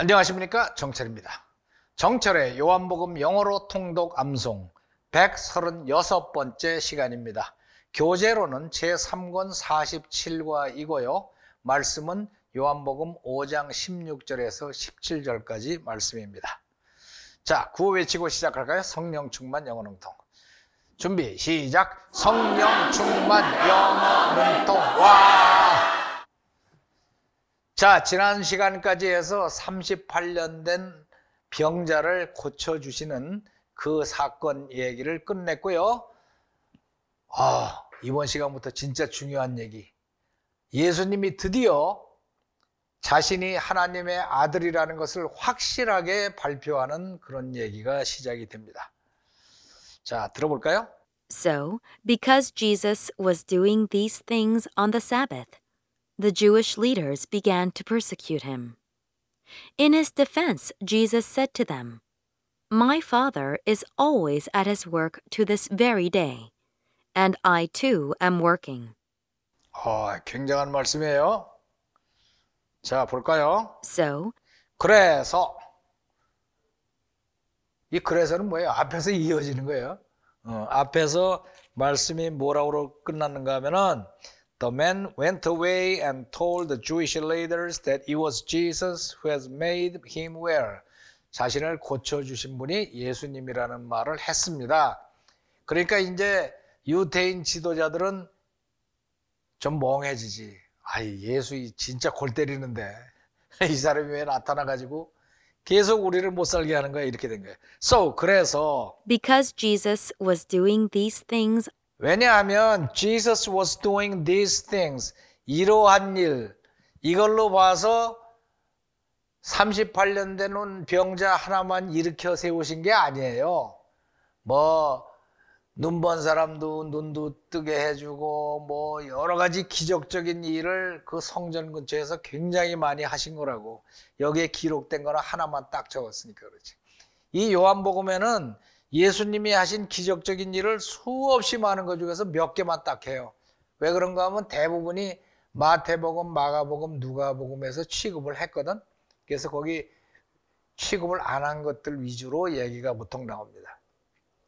안녕하십니까 정철입니다 정철의 요한복음 영어로 통독 암송 136번째 시간입니다 교재로는 제3권 47과이고요 말씀은 요한복음 5장 16절에서 17절까지 말씀입니다 자 구호 외치고 시작할까요? 성령 충만 영어 능통 준비 시작 성령 충만 영어 능통 와 자, 지난 시간까지 해서 38년 된 병자를 고쳐주시는 그 사건 얘기를 끝냈고요. 아, 이번 시간부터 진짜 중요한 얘기. 예수님이 드디어 자신이 하나님의 아들이라는 것을 확실하게 발표하는 그런 얘기가 시작이 됩니다. 자, 들어볼까요? So, because Jesus was doing these things on the Sabbath, the Jewish leaders began to persecute him. In his defense, Jesus said to them, My Father is always at his work to this very day, and I too am working. 아, 굉장한 말씀이에요. 자, 볼까요? So, 그래서 이 그래서는 뭐예요? 앞에서 이어지는 거예요. 어, 앞에서 말씀이 뭐라고 끝났는가 하면은 The man went away and told the Jewish leaders that it was Jesus who has made him well. 자신을 고쳐주신 분이 예수님이라는 말을 했습니다. 그러니까 이제 유대인 지도자들은 좀 멍해지지. 아이, 예수 진짜 골 때리는데. 이 사람이 왜 나타나가지고 계속 우리를 못 살게 하는 거야. 이렇게 된 거예요. So, 그래서. Because Jesus was doing these things 왜냐하면 Jesus was doing these things. 이러한 일. 이걸로 봐서 38년 된 병자 하나만 일으켜 세우신 게 아니에요. 뭐, 눈 번 사람도 눈도 뜨게 해주고, 뭐, 여러 가지 기적적인 일을 그 성전 근처에서 굉장히 많이 하신 거라고. 여기에 기록된 거는 하나만 딱 적었으니까 그렇지. 이 요한복음에는 예수님이 하신 기적적인 일을 수없이 많은 것 중에서 몇 개만 딱 해요. 왜 그런가 하면 대부분이 마태복음, 마가복음, 누가복음에서 취급을 했거든. 그래서 거기 취급을 안 한 것들 위주로 얘기가 보통 나옵니다.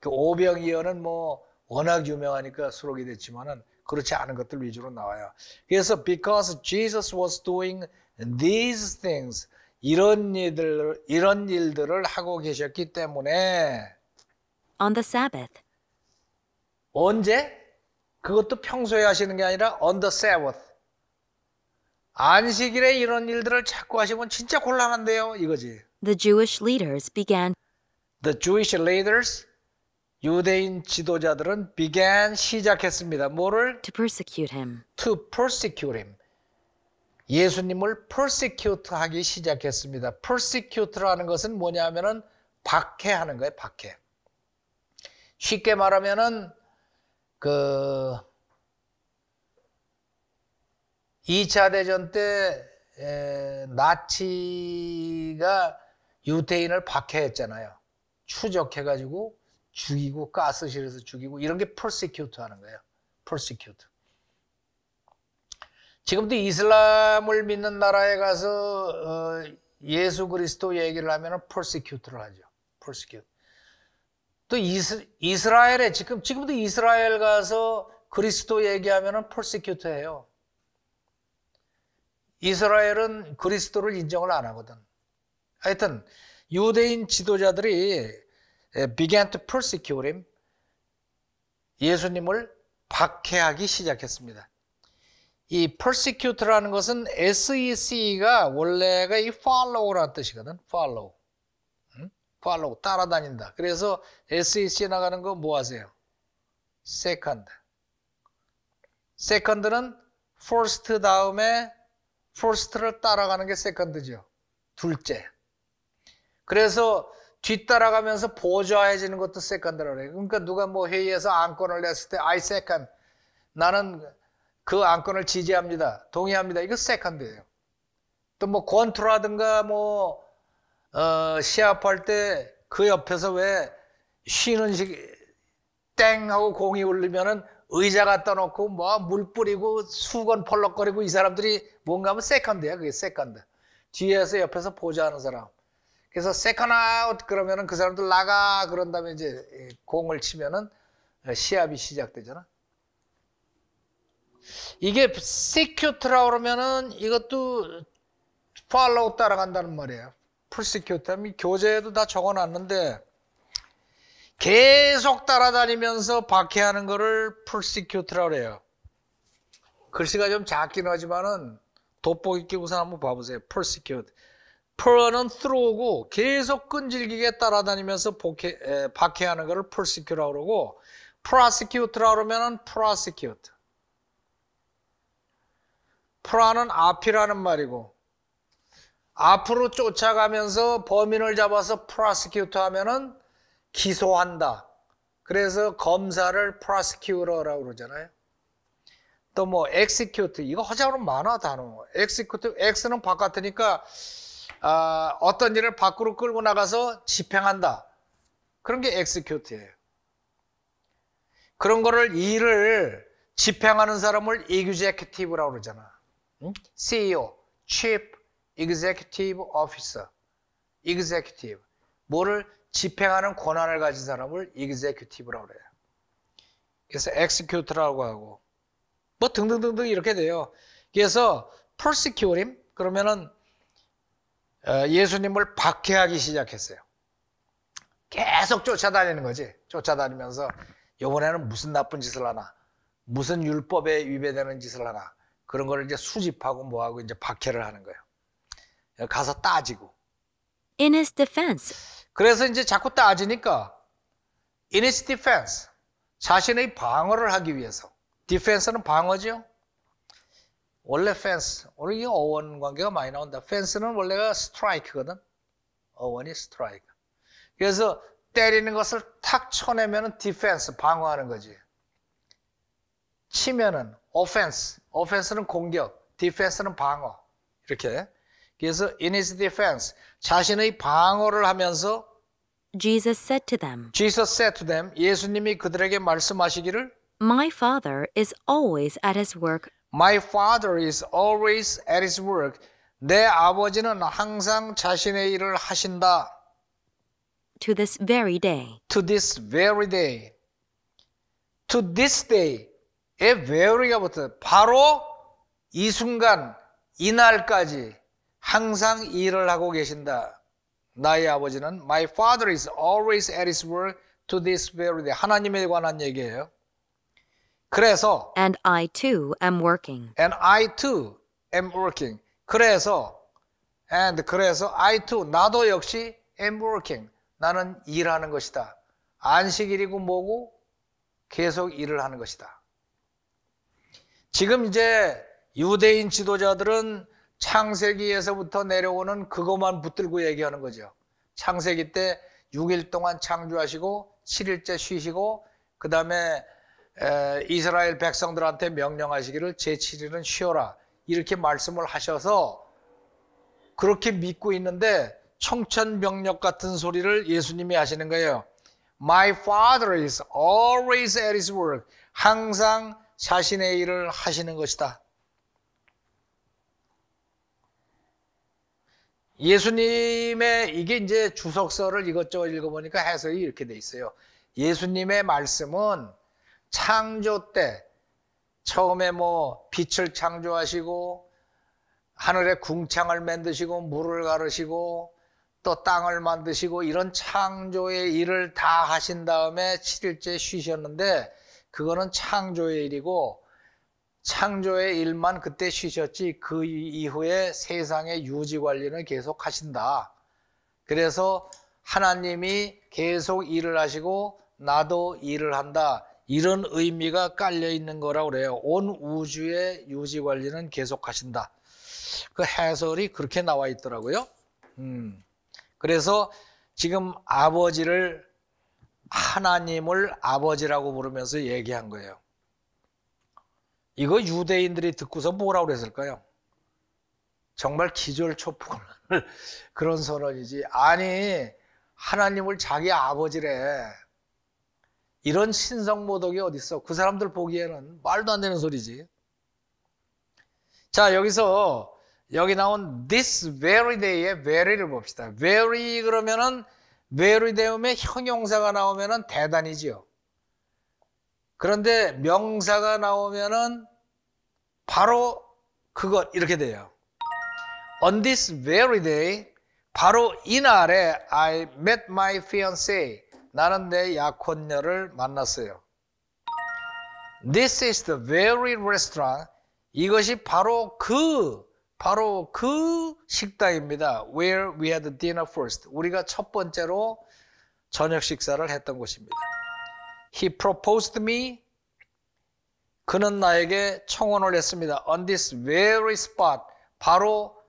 그 오병이어는 뭐 워낙 유명하니까 수록이 됐지만은 그렇지 않은 것들 위주로 나와요. 그래서 because Jesus was doing these things 이런 일들 이런 일들을 하고 계셨기 때문에 on the Sabbath. 언제? 그것도 평소에 하시는 게 아니라 on the Sabbath. 안식일에 이런 일들을 자꾸 하시면 진짜 곤란한데요, 이거지. The Jewish leaders began. The Jewish leaders, 유대인 지도자들은 began 시작했습니다. 뭐를? To persecute him. To persecute him. 예수님을 persecute 하기 시작했습니다. persecute라는 것은 뭐냐면은 박해하는 거예요, 박해. 쉽게 말하면은 그 2차 대전 때 나치가 유태인을 박해했잖아요. 추적해가지고 죽이고 가스실에서 죽이고 이런 게 퍼시큐트 하는 거예요. 퍼시큐트. 지금도 이슬람을 믿는 나라에 가서 어, 예수 그리스도 얘기를 하면 퍼시큐트를 하죠. 퍼시큐트. 또 이스, 이스라엘에 지금 지금도 이스라엘 가서 그리스도 얘기하면은 프시큐터예요 이스라엘은 그리스도를 인정을 안 하거든. 하여튼 유대인 지도자들이 began to persecute him. 예수님을 박해하기 시작했습니다. 이 persecute라는 것은 SEC가 원래가 이 follow라는 뜻이거든. follow. 구하려고 따라다닌다. 그래서 SEC에 나가는 거 뭐 하세요? 세컨드. 세컨드는 first 다음에 first를 따라가는 게 세컨드죠. 둘째. 그래서 뒤따라가면서 보좌해지는 것도 세컨드라고 해요. 그러니까 누가 뭐 회의에서 안건을 냈을 때 I second. 나는 그 안건을 지지합니다. 동의합니다. 이거 세컨드예요. 또 뭐 권투라든가 뭐 어, 시합할 때 그 옆에서 왜 쉬는 시기 땡 하고 공이 울리면은 의자 갖다 놓고 뭐 물 뿌리고 수건 펄럭거리고 이 사람들이 뭔가 하면 세컨드야 그게 세컨드 뒤에서 옆에서 보좌하는 사람 그래서 세컨 아웃 그러면은 그 사람들 나가 그런 다음에 이제 공을 치면은 시합이 시작되잖아 이게 시큐트라 그러면은 이것도 팔로우 따라간다는 말이에요 풀스 r s e c u t 교재에도 다 적어놨는데 계속 따라다니면서 박해하는 거를 풀스 r s e 라고 해요. 글씨가 좀 작긴 하지만은 돋보기 끼우선 한번 봐보세요. 풀스 r s e c u t e 는 t h r o u 고 계속 끈질기게 따라다니면서 복해, 에, 박해하는 거를 풀스 r s e 라고 그러고 p r 스 s e c 라고 그러면은 p r o s 트 c u 는 앞이라는 말이고 앞으로 쫓아가면서 범인을 잡아서 프로스큐터 하면은 기소한다. 그래서 검사를 프로스큐러라고 그러잖아요. 또 뭐엑 x e c u 이거 허자로 많아 단어. 엑 x e c u t e 는바깥으니까 아, 어떤 일을 밖으로 끌고 나가서 집행한다. 그런 게엑 x e c u 예요 그런 거를 일을 집행하는 사람을 이규제 액티브라고 그러잖아. 응? CEO, chief, executive officer, executive. 뭐를 집행하는 권한을 가진 사람을 executive라고 그래요. 그래서 execute라고 하고 뭐 등등등등 이렇게 돼요. 그래서 persecute him 그러면은 어, 예수님을 박해하기 시작했어요. 계속 쫓아다니는 거지. 쫓아다니면서 이번에는 무슨 나쁜 짓을 하나, 무슨 율법에 위배되는 짓을 하나 그런 거를 이제 수집하고 뭐하고 이제 박해를 하는 거예요. 가서 따지고. In his defense. 그래서 이제 자꾸 따지니까 in his defense 자신의 방어를 하기 위해서 defense는 방어죠. 원래 fence 오늘 이 어원 관계가 많이 나온다. fence는 원래가 strike거든. 어원이 strike. 그래서 때리는 것을 탁 쳐내면은 defense 방어하는 거지. 치면은 offense, offense는 공격, defense는 방어 이렇게. 그래서 in his defense 자신의 방어를 하면서 Jesus said to them. Jesus said to them. 예수님이 그들에게 말씀하시기를 My father is always at his work. My father is always at his work. 내 아버지는 항상 자신의 일을 하신다. To this very day. To this very day. To this day의 very가 붙어 바로 이 순간 이날까지 항상 일을 하고 계신다. 나의 아버지는 My father is always at his work to this very day. 하나님에 관한 얘기예요. 그래서 And I too am working. And I too am working. 그래서 and 그래서 I too 나도 역시 am working. 나는 일하는 것이다. 안식일이고 뭐고 계속 일을 하는 것이다. 지금 이제 유대인 지도자들은 창세기에서부터 내려오는 그것만 붙들고 얘기하는 거죠. 창세기 때 6일 동안 창조하시고 7일째 쉬시고 그 다음에 이스라엘 백성들한테 명령하시기를 제7일은 쉬어라 이렇게 말씀을 하셔서 그렇게 믿고 있는데 청천벽력 같은 소리를 예수님이 하시는 거예요. My father is always at his work. 항상 자신의 일을 하시는 것이다. 예수님의 이게 이제 주석서를 이것저것 읽어보니까 해석이 이렇게 돼 있어요. 예수님의 말씀은 창조 때 처음에 뭐 빛을 창조하시고 하늘에 궁창을 만드시고 물을 가르시고 또 땅을 만드시고 이런 창조의 일을 다 하신 다음에 7일째 쉬셨는데 그거는 창조의 일이고 창조의 일만 그때 쉬셨지 그 이후에 세상의 유지 관리는 계속 하신다. 그래서 하나님이 계속 일을 하시고 나도 일을 한다. 이런 의미가 깔려 있는 거라고 그래요. 온 우주의 유지 관리는 계속 하신다. 그 해설이 그렇게 나와 있더라고요. 음. 그래서 지금 아버지를 하나님을 아버지라고 부르면서 얘기한 거예요. 이거 유대인들이 듣고서 뭐라고 그랬을까요? 정말 기절초풍을 그런 선언이지. 아니 하나님을 자기 아버지래. 이런 신성모독이 어디 어그 사람들 보기에는 말도 안 되는 소리지. 자 여기서 여기 나온 this very day의 very를 봅시다. very 그러면은 very 되음에 형용사가 나오면은 대단이지요. 그런데 명사가 나오면은 바로 그것 이렇게 돼요. On this very day, 바로 이날에 I met my fiancée. 나는 내 약혼녀를 만났어요. This is the very restaurant. 이것이 바로 그 바로 그 식당입니다. Where we had dinner first. 우리가 첫 번째로 저녁 식사를 했던 곳입니다. He proposed me. 그는 나에게 청원을 했습니다. On this very spot. 바로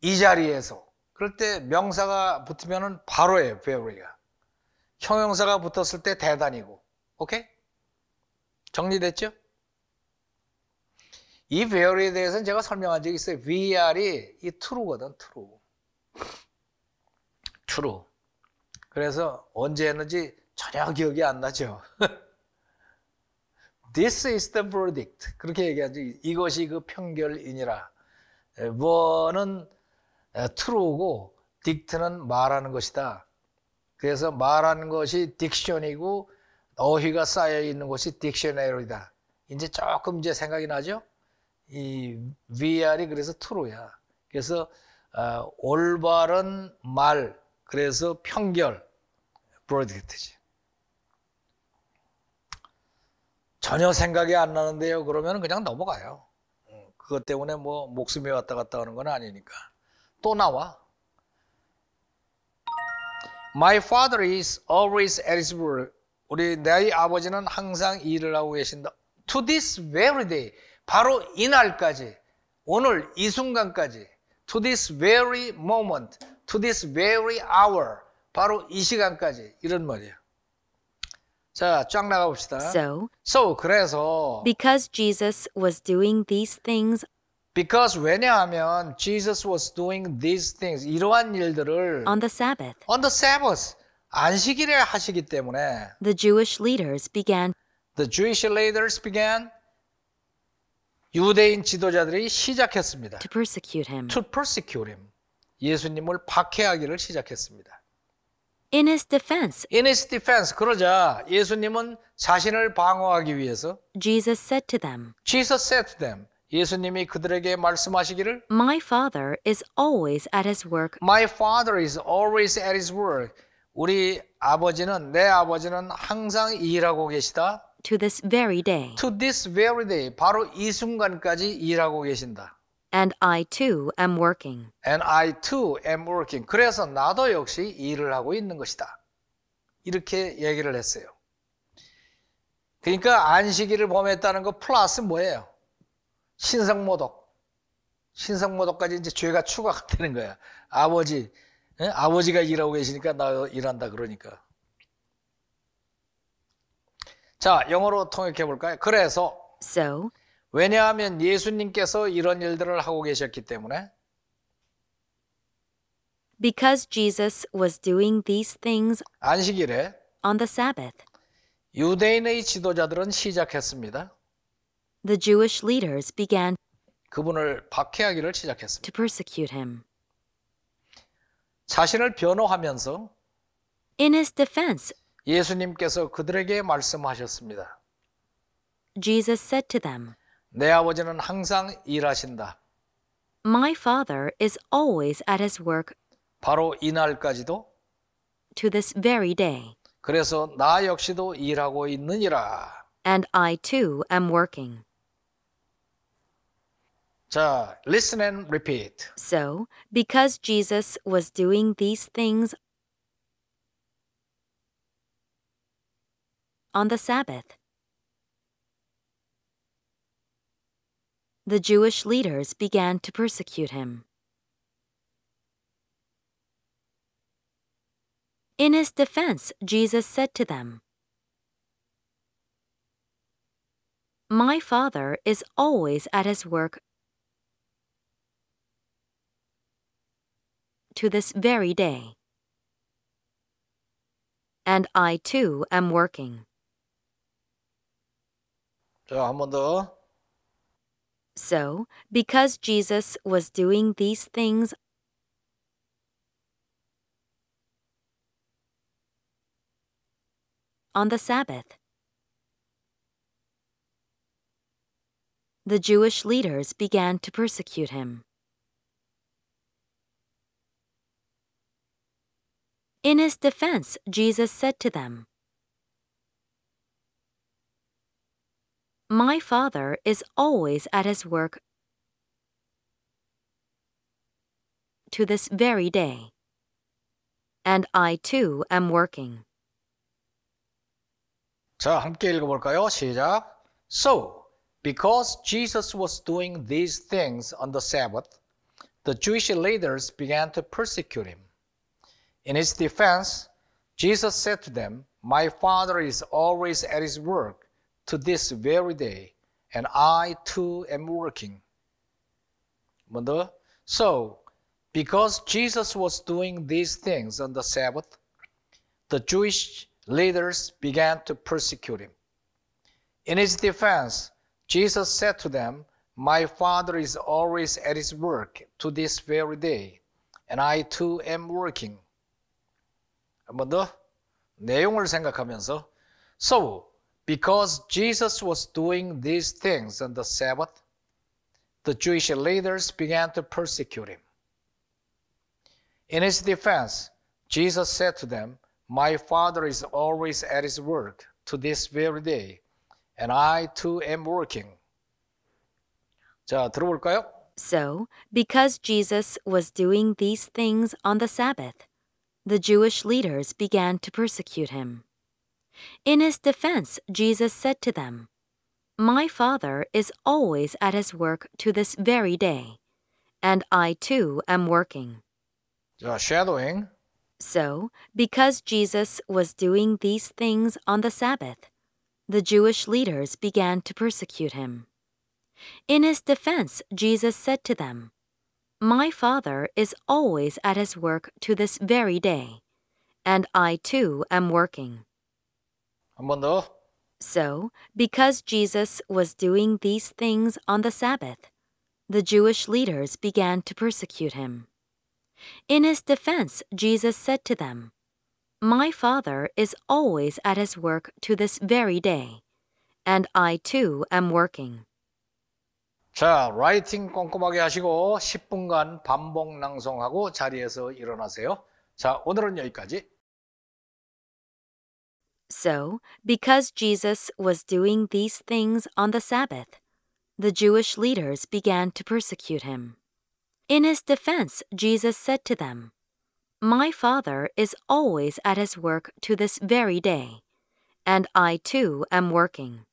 이 자리에서. 그럴 때 명사가 붙으면 바로예요, very가. 형용사가 붙었을 때 대단이고. 오케이? 정리됐죠? 이 very에 대해서는 제가 설명한 적이 있어요. VR이 이 true거든, true. true. 그래서 언제 했는지 전혀 기억이 안 나죠. This is the verdict. 그렇게 얘기하죠. 이것이 그 평결이니라. 예, 뭐는 예, true고 dict는 말하는 것이다. 그래서 말하는 것이 딕션이고 어휘가 쌓여 있는 것이 딕셔너리다. 이제 조금 이제 생각이 나죠? 이 VR이 그래서 true야. 그래서 어, 올바른 말, 그래서 평결, 브로드트지. 전혀 생각이 안 나는데요. 그러면 그냥 넘어가요. 그것 때문에 뭐 목숨이 왔다 갔다 하는 건 아니니까. 또 나와. My father is always at l i g i o l e 우리 내 아버지는 항상 일을 하고 계신다. To this very day. 바로 이날까지. 오늘 이 순간까지. To this very moment. To this very hour. 바로 이 시간까지. 이런 말이에요. 자, 쫙 나가 봅시다. So, so 그래서 because Jesus was doing these things Because 왜냐하면 Jesus was doing these things 이러한 일들을 on the Sabbath. on the Sabbath 안식일에 하시기 때문에 the Jewish leaders began the Jewish leaders began 유대인 지도자들이 시작했습니다. to persecute him. to persecute him 예수님을 박해하기를 시작했습니다. In his defense. In his defense. 그러자 예수님은 자신을 방어하기 위해서 Jesus said to them. Jesus said to them. 예수님이 그들에게 말씀하시기를 My father is always at his work. My father is always at his work. 우리 아버지는 내 아버지는 항상 일하고 계시다. To this very day. To this very day. 바로 이 순간까지 일하고 계신다. And I too am working. And I too am working. 그래서 나도 역시 일을 하고 있는 것이다. 이렇게 얘기를 했어요. 그러니까 안식일을 범했다는 거 플러스 뭐예요? 신성모독. 신성모독까지 이제 죄가 추가되는 거야. 아버지, 에? 아버지가 일하고 계시니까 나 일한다 그러니까. 자, 영어로 통역해 볼까요? 그래서 So 왜냐하면 예수님께서 이런 일들을 하고 계셨기 때문에 Because Jesus was doing these things 안식일에 on the Sabbath. 유대인의 지도자들은 시작했습니다. The Jewish leaders began 그분을 박해하기를 시작했습니다. to persecute him. 자신을 변호하면서 In his defense, 예수님께서 그들에게 말씀하셨습니다. Jesus said to them, 내 아버지는 항상 일하신다. My father is always at his work 바로 이날까지도 to this very day, 그래서 나 역시도 일하고 있느니라. and I too am working. 자, listen and repeat. So, because Jesus was doing these things on the Sabbath, the Jewish leaders began to persecute him. In his defense, Jesus said to them, My Father is always at his work to this very day. And I too am working. 자, 한번 더. So, because Jesus was doing these things on the Sabbath, the Jewish leaders began to persecute him. In his defense, Jesus said to them, My father is always at his work to this very day. And I too am working. 자, 함께 읽어볼까요? 시작. So, because Jesus was doing these things on the Sabbath, the Jewish leaders began to persecute him. In his defense, Jesus said to them, My Father is always at his work to this very day, and I too am working. so, because Jesus was doing these things on the Sabbath, the Jewish leaders began to persecute him. In his defense, Jesus said to them, My Father is always at his work to this very day, and I too am working. 한번 더 내용을 생각하면서 So, because Jesus was doing these things on the Sabbath, the Jewish leaders began to persecute him. In his defense, Jesus said to them, My Father is always at his work to this very day, and I too am working. 자, 들어볼까요? So, because Jesus was doing these things on the Sabbath, the Jewish leaders began to persecute him. In his defense, Jesus said to them, My Father is always at his work to this very day, and I too am working. Uh, shadowing. So, because Jesus was doing these things on the Sabbath, the Jewish leaders began to persecute him. In his defense, Jesus said to them, My Father is always at his work to this very day, and I too am working. So, because Jesus was doing these things on the Sabbath, the Jewish leaders began to persecute him. In his defense, Jesus said to them, My Father is always at his work to this very day, and I too am working. 자, 라이팅 꼼꼼하게 하시고 10분간 반복 낭송하고 자리에서 일어나세요. 자, 오늘은 여기까지. So, because Jesus was doing these things on the Sabbath, the Jewish leaders began to persecute him. In his defense, Jesus said to them, My Father is always at his work to this very day, and I too am working.